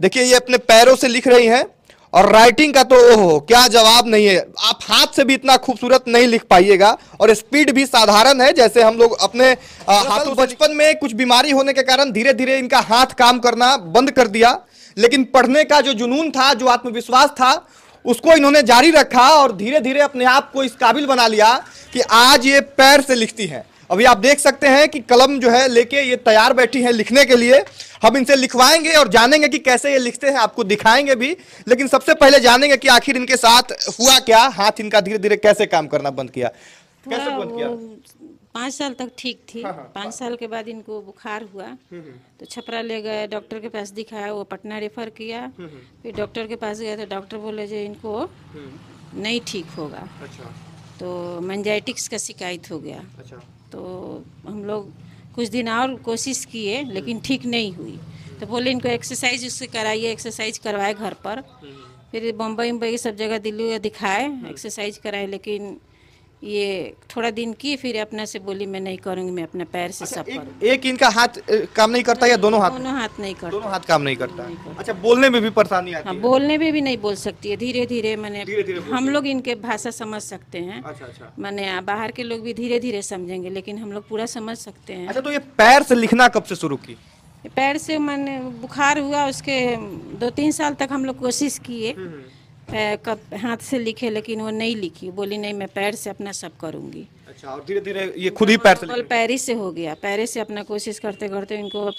देखिए ये अपने पैरों से लिख रही हैं और राइटिंग का तो ओहो क्या जवाब नहीं है आप हाथ से भी इतना खूबसूरत नहीं लिख पाइएगा और स्पीड भी साधारण है जैसे हम लोग अपने हाथों बचपन में कुछ बीमारी होने के कारण धीरे धीरे इनका हाथ काम करना बंद कर दिया लेकिन पढ़ने का जो जुनून था जो आत्मविश्वास था उसको इन्होंने जारी रखा और धीरे धीरे अपने आप को इस काबिल बना लिया कि आज ये पैर से लिखती हैं अभी आप देख सकते हैं कि कलम जो है लेके ये तैयार बैठी है लिखने के लिए हम इनसे लिखवाएंगे और जानेंगे कि कैसे ये लिखते हैं आपको दिखाएंगे भी लेकिन सबसे पहले जानेंगे कि आखिर इनके साथ हुआ क्या हाथ इनका धीरे धीरे कैसे काम करना बंद किया कैसे बंद किया पाँच साल तक ठीक थी हाँ, हाँ, पाँच साल के बाद इनको बुखार हुआ हम्म, हम्म। तो छपरा ले गए डॉक्टर के पास दिखाया वो पटना रेफर किया हम्म, फिर डॉक्टर के पास गए तो डॉक्टर बोले जो इनको नहीं ठीक होगा अच्छा। तो मैंजाइटिक्स का शिकायत हो गया अच्छा। तो हम लोग कुछ दिन और कोशिश किए लेकिन हम्म। ठीक नहीं हुई तो बोले इनको एक्सरसाइज उससे कराइए एक्सरसाइज करवाए घर पर हम्म। फिर बम्बई उम्बई सब जगह दिल्ली दिखाए एक्सरसाइज हम्म। कराए लेकिन ये थोड़ा दिन की फिर अपने से बोली मैं नहीं करूंगी मैं अपने पैर से अच्छा, सब एक, एक इनका हाथ काम नहीं करता या दोनों हाथ दोनों हाथ नहीं करता दोनों हाथ काम नहीं करता, नहीं करता। अच्छा बोलने में भी परेशानी आती हाँ, है बोलने में भी नहीं बोल सकती है धीरे धीरे मैंने हम लोग इनके भाषा समझ सकते हैं अच्छा, अच्छा। मैंने बाहर के लोग भी धीरे धीरे समझेंगे लेकिन हम लोग पूरा समझ सकते हैं अच्छा तो ये पैर से लिखना कब से शुरू की पैर से मैंने बुखार हुआ उसके दो तीन साल तक हम लोग कोशिश किए हम्म, हम्म। कब हाथ से लिखे लेकिन वो नहीं लिखी बोली नहीं मैं पैर से अपना सब करूंगी अच्छा और धीरे धीरे ये खुद ही पैर से कल पैर से हो गया पैर से अपना कोशिश करते करते इनको अब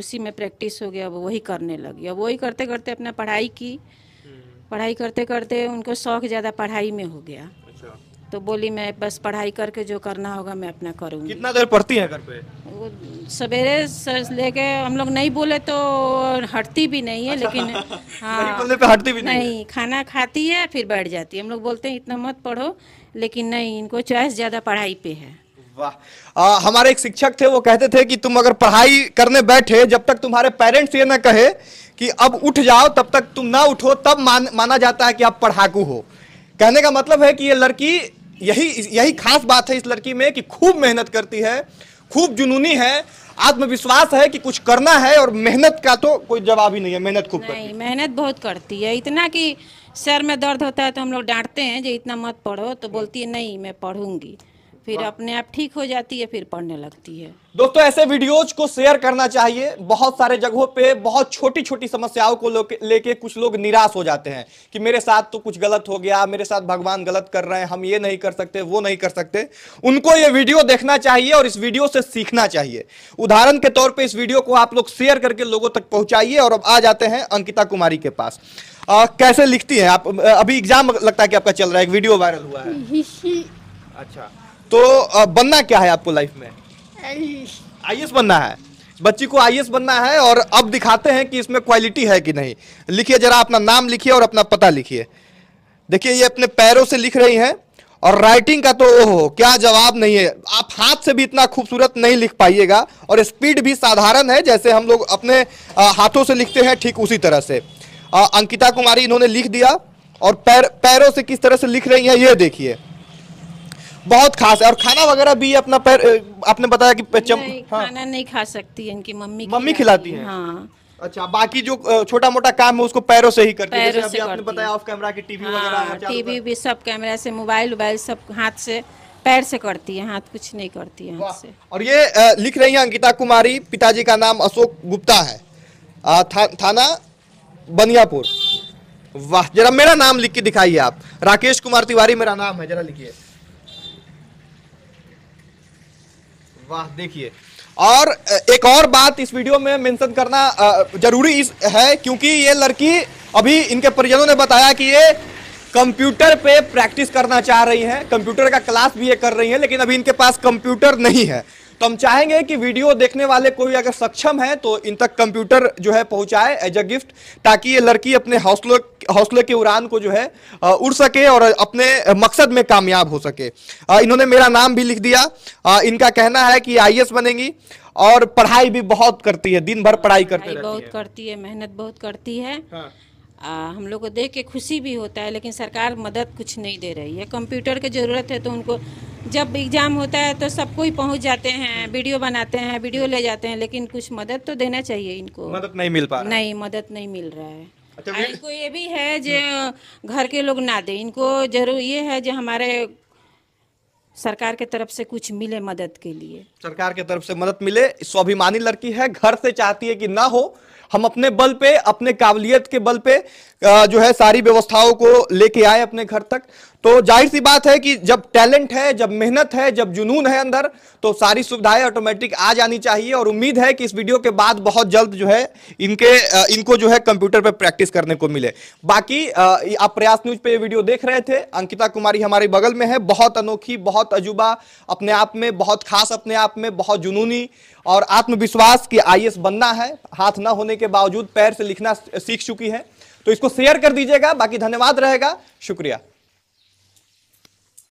उसी में प्रैक्टिस हो गया अब वही करने लगी अब वही करते करते अपना पढ़ाई की हम्म। पढ़ाई करते करते उनको शौक ज़्यादा पढ़ाई में हो गया अच्छा। तो बोली मैं बस पढ़ाई करके जो करना होगा मैं अपना करूँगी कितना देर पढ़ती है घर पे सवेरे सर लेके हम लोग नहीं बोले तो हटती भी नहीं है लेकिन हाँ नहीं बोलने पे हटती भी नहीं, नहीं है। खाना खाती है फिर बैठ जाती है हम लोग बोलते हैं इतना मत पढ़ो लेकिन नहीं इनको चॉइस ज़्यादा पढ़ाई पे है वाह हमारे एक शिक्षक थे वो कहते थे कि तुम अगर पढ़ाई करने बैठे जब तक तुम्हारे पेरेंट्स ये ना कहे कि अब उठ जाओ तब तक तुम ना उठो तब मान, माना जाता है कि आप पढ़ाकू हो कहने का मतलब है कि ये लड़की यही यही खास बात है इस लड़की में कि खूब मेहनत करती है खूब जुनूनी है आत्मविश्वास है कि कुछ करना है और मेहनत का तो कोई जवाब ही नहीं है मेहनत खूब है मेहनत बहुत करती है इतना कि सर में दर्द होता है तो हम लोग डांटते हैं जो इतना मत पढ़ो तो बोलती है नहीं मैं पढ़ूंगी फिर हाँ। अपने आप ठीक हो जाती है फिर पढ़ने लगती है दोस्तों ऐसे वीडियोज को शेयर करना चाहिए बहुत सारे जगहों पे बहुत छोटी छोटी समस्याओं को लेके कुछ लोग निराश हो जाते हैं कि मेरे साथ तो कुछ गलत हो गया मेरे साथ भगवान गलत कर रहे हैं हम ये नहीं कर सकते वो नहीं कर सकते उनको ये वीडियो देखना चाहिए और इस वीडियो से सीखना चाहिए उदाहरण के तौर पर इस वीडियो को आप लोग शेयर करके लोगों तक पहुंचाइए और अब आ जाते हैं अंकिता कुमारी के पास आ, कैसे लिखती है आप अभी एग्जाम लगता है कि आपका चल रहा है एक वीडियो वायरल हुआ है अच्छा तो बनना क्या है आपको लाइफ में आई बनना है बच्ची को आई बनना है और अब दिखाते हैं कि इसमें क्वालिटी है कि नहीं लिखिए जरा अपना नाम लिखिए और अपना पता लिखिए देखिए ये अपने पैरों से लिख रही हैं और राइटिंग का तो ओहो क्या जवाब नहीं है आप हाथ से भी इतना खूबसूरत नहीं लिख पाइएगा और स्पीड भी साधारण है जैसे हम लोग अपने हाथों से लिखते हैं ठीक उसी तरह से अंकिता कुमारी इन्होंने लिख दिया और पैर पैरों से किस तरह से लिख रही हैं ये देखिए बहुत खास है और खाना वगैरह भी अपना पैर आपने बताया कि चम, नहीं, हाँ। खाना नहीं खा सकती है इनकी मम्मी मम्मी खिलाती है हाँ अच्छा बाकी जो छोटा मोटा काम है उसको पैरों से ही करती पैरों से आपने बताया ऑफ कैमरा की टीवी हाँ, वगैरह टीवी भी सब कैमरा से मोबाइल वोबाइल सब हाथ से पैर से करती है हाथ कुछ नहीं करती है और ये लिख रही है अंकिता कुमारी पिताजी का नाम अशोक गुप्ता है आ, था, थाना बनियापुर वाह जरा मेरा नाम लिख के दिखाइए आप राकेश कुमार तिवारी मेरा नाम है जरा लिखिए वाह देखिए और एक और बात इस वीडियो में मेंशन करना जरूरी है क्योंकि ये लड़की अभी इनके परिजनों ने बताया कि ये कंप्यूटर पे प्रैक्टिस करना चाह रही हैं कंप्यूटर का क्लास भी ये कर रही हैं लेकिन अभी इनके पास कंप्यूटर नहीं है तो हम चाहेंगे कि वीडियो देखने वाले कोई अगर सक्षम है तो इन तक कंप्यूटर जो है पहुंचाए एज अ गिफ्ट ताकि ये लड़की अपने हौसलों हौसले के उड़ान को जो है उड़ सके और अपने मकसद में कामयाब हो सके इन्होंने मेरा नाम भी लिख दिया इनका कहना है कि आई बनेंगी और पढ़ाई भी बहुत करती है दिन भर पढ़ाई करती है बहुत करती है मेहनत बहुत करती है आ, हाँ। हम लोग को देख के खुशी भी होता है लेकिन सरकार मदद कुछ नहीं दे रही है कंप्यूटर की ज़रूरत है तो उनको जब एग्ज़ाम होता है तो सब कोई पहुंच जाते हैं वीडियो बनाते हैं वीडियो ले जाते हैं लेकिन कुछ मदद तो देना चाहिए इनको मदद नहीं मिल पा रहा नहीं मदद नहीं मिल रहा है अच्छा इनको ये भी है जो घर के लोग ना दें इनको जरूर ये है जो हमारे सरकार के तरफ से कुछ मिले मदद के लिए सरकार के तरफ से मदद मिले स्वाभिमानी लड़की है घर से चाहती है कि ना हो हम अपने बल पे अपने काबिलियत के बल पे जो है सारी व्यवस्थाओं को लेके आए अपने घर तक तो जाहिर सी बात है कि जब टैलेंट है जब मेहनत है जब जुनून है अंदर तो सारी सुविधाएं ऑटोमेटिक आ जानी चाहिए और उम्मीद है कि इस वीडियो के बाद बहुत जल्द जो है इनके इनको जो है कंप्यूटर पर प्रैक्टिस करने को मिले बाकी आप प्रयास न्यूज पे वीडियो देख रहे थे अंकिता कुमारी हमारे बगल में है बहुत अनोखी बहुत बहुत अजूबा अपने आप में बहुत खास अपने आप में बहुत जुनूनी और आत्मविश्वास की आई बनना है हाथ ना होने के बावजूद पैर से लिखना सीख चुकी है तो इसको शेयर कर दीजिएगा बाकी धन्यवाद रहेगा शुक्रिया